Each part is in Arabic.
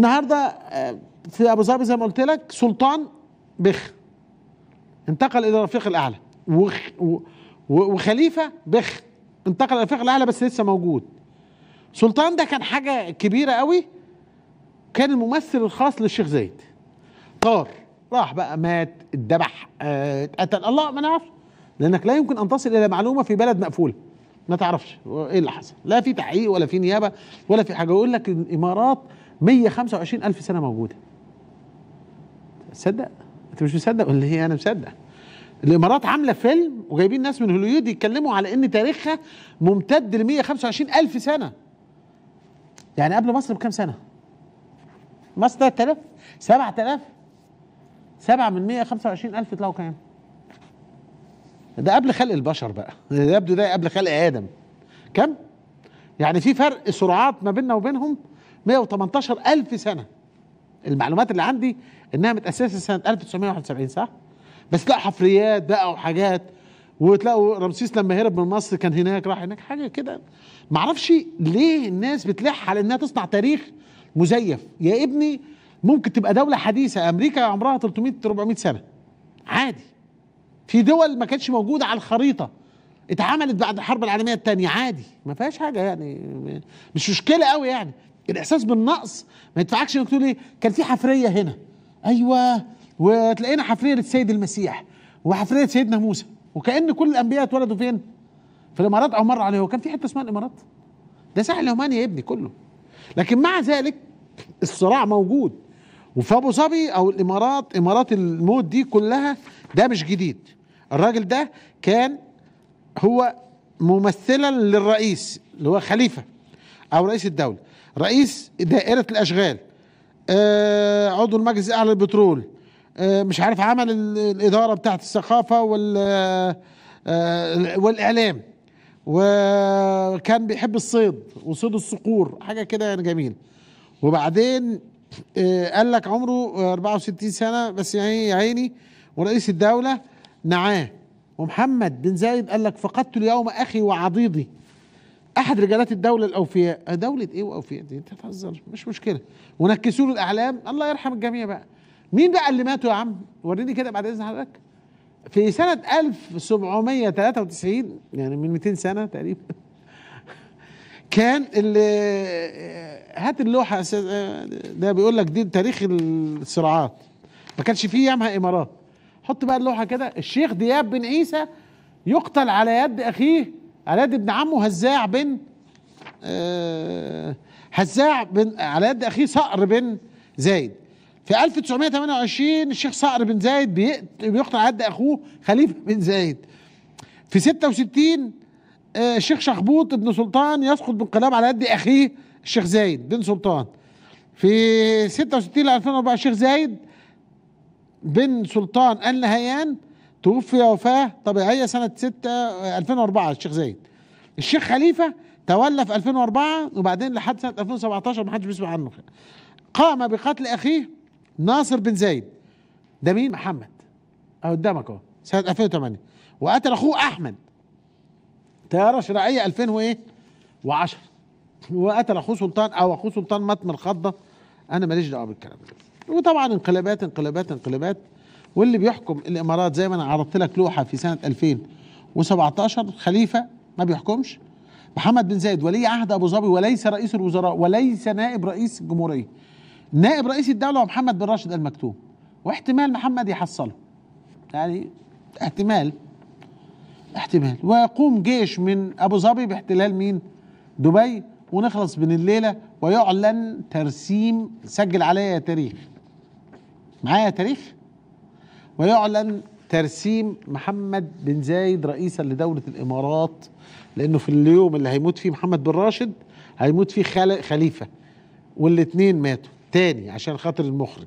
النهارده في آه، ابو ظبي زي ما قلت لك سلطان بخ انتقل الى الرفيق الاعلى وخ وخليفه بخ انتقل الى رفيق الاعلى بس لسه موجود سلطان ده كان حاجه كبيره قوي كان الممثل الخاص للشيخ زايد طار راح بقى مات اتذبح آه، اتقتل الله ما نعرفش لانك لا يمكن ان تصل الى معلومه في بلد مقفوله ما تعرفش ايه اللي حصل لا في تحقيق ولا في نيابه ولا في حاجه يقول لك الامارات 125 ألف سنة موجودة تصدق أنت مش مصدق ولا هي إيه؟ أنا مصدق الإمارات عاملة فيلم وجايبين ناس من هوليود يتكلموا على إن تاريخها ممتد ل 125 ألف سنة يعني قبل مصر بكام سنة؟ مصر 3000 7000 7 من 125 ألف طلعوا كام؟ ده قبل خلق البشر بقى يبدو ده قبل خلق آدم كم؟ يعني في فرق سرعات ما بيننا وبينهم 118 ألف سنة المعلومات اللي عندي إنها متأسسة سنة 1971 صح؟ بس تلاقوا حفريات بقى وحاجات وتلاقوا رمسيس لما هرب من مصر كان هناك راح هناك حاجة كده معرفش ليه الناس بتلح على إنها تصنع تاريخ مزيف يا ابني ممكن تبقى دولة حديثة أمريكا عمرها 300 400 سنة عادي في دول ما كانتش موجودة على الخريطة اتعملت بعد الحرب العالمية الثانية عادي ما فيهاش حاجة يعني مش مشكلة قوي يعني الاحساس بالنقص ما يدفعكش انك تقول ايه كان في حفريه هنا ايوه وتلاقينا حفريه للسيد المسيح وحفريه سيدنا موسى وكان كل الانبياء اتولدوا فين في الامارات او مر عليه هو كان في حته اسمها الامارات ده ساحل عمان يا ابني كله لكن مع ذلك الصراع موجود وفي ابو ظبي او الامارات امارات الموت دي كلها ده مش جديد الراجل ده كان هو ممثلا للرئيس اللي هو خليفه او رئيس الدوله رئيس دائره الاشغال آه عضو المجلس الاعلى للبترول آه مش عارف عمل الاداره بتاعه الثقافه وال آه والاعلام وكان بيحب الصيد وصيد الصقور حاجه كده يعني جميل وبعدين آه، قال لك عمره 64 سنه بس يعني يا عيني ورئيس الدوله نعاه ومحمد بن زايد قال لك فقدت اليوم اخي وعضيضي احد رجالات الدوله الاوفياء دوله ايه واوفياء دي انت تهزر مش مشكله ونكسوا له الاعلام الله يرحم الجميع بقى مين بقى اللي ماتوا يا عم وريني كده بعد اذن حضرتك في سنه 1793 يعني من 200 سنه تقريبا كان اللي هات اللوحه ده بيقول لك دي تاريخ الصراعات ما كانش فيه يامها امارات حط بقى اللوحه كده الشيخ دياب بن عيسى يقتل على يد اخيه علاد ابن عمه هزاع بن آه، هزاع بن علاد اخيه صقر بن زايد في 1928 الشيخ صقر بن زايد بيقتل على اخوه خليفه بن زايد في 66 آه، الشيخ شخبوط بن سلطان يسقط بانقلاب على يد اخيه الشيخ زايد بن سلطان في 66 ل 2004 الشيخ زايد بن سلطان ال نهيان توفي وفاة طبيعية سنة 6 2004 آه، الشيخ زايد الشيخ خليفة تولى في 2004 وبعدين لحد سنة 2017 ما حدش بيسمع عنه قام بقتل أخيه ناصر بن زايد ده مين محمد قدامك اهو سنة 2008 وقتل أخوه أحمد طيارة شرعية 2000 وإيه و10 وقتل أخوه سلطان أو أخوه سلطان مات من الخضة أنا ماليش دعوة بالكلام ده وطبعا انقلابات انقلابات انقلابات واللي بيحكم الامارات زي ما انا عرضت لك لوحه في سنه 2017 خليفه ما بيحكمش محمد بن زايد ولي عهد ابو ظبي وليس رئيس الوزراء وليس نائب رئيس الجمهوريه نائب رئيس الدوله هو محمد بن راشد المكتوم واحتمال محمد يحصله يعني احتمال احتمال ويقوم جيش من ابو ظبي باحتلال مين دبي ونخلص من الليله ويعلن ترسيم سجل عليا تاريخ معايا تاريخ ويعلن ترسيم محمد بن زايد رئيسا لدولة الإمارات لأنه في اليوم اللي هيموت فيه محمد بن راشد هيموت فيه خليفة والاتنين ماتوا تاني عشان خاطر المخرج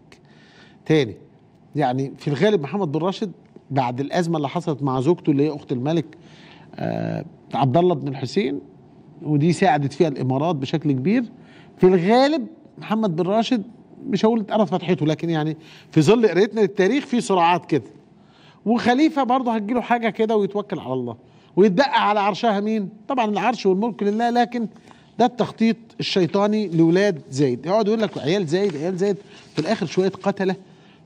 تاني يعني في الغالب محمد بن راشد بعد الأزمة اللي حصلت مع زوجته اللي هي أخت الملك آه، عبد الله بن الحسين ودي ساعدت فيها الإمارات بشكل كبير في الغالب محمد بن راشد مش هقول اتقرض فتحته لكن يعني في ظل قرايتنا للتاريخ في صراعات كده وخليفه برضه هتجيله حاجه كده ويتوكل على الله ويتدقى على عرشها مين طبعا العرش والملك لله لكن ده التخطيط الشيطاني لاولاد زايد يقعد يقول لك عيال زايد عيال زايد في الاخر شويه قتله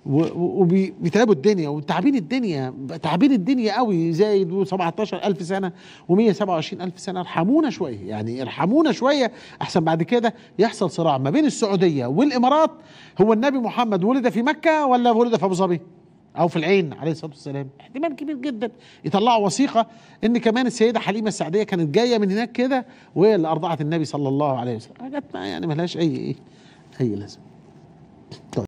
وبيتعبوا الدنيا وتعبين الدنيا تعبين الدنيا قوي زايد و17000 سنه و127000 سنه ارحمونا شويه يعني ارحمونا شويه احسن بعد كده يحصل صراع ما بين السعوديه والامارات هو النبي محمد ولد في مكه ولا ولد في ابو ظبي؟ او في العين عليه الصلاه والسلام احتمال كبير جدا يطلعوا وثيقه ان كمان السيده حليمه السعديه كانت جايه من هناك كده وهي اللي ارضعت النبي صلى الله عليه وسلم حاجات يعني ملهاش اي ايه اي لازمه طيب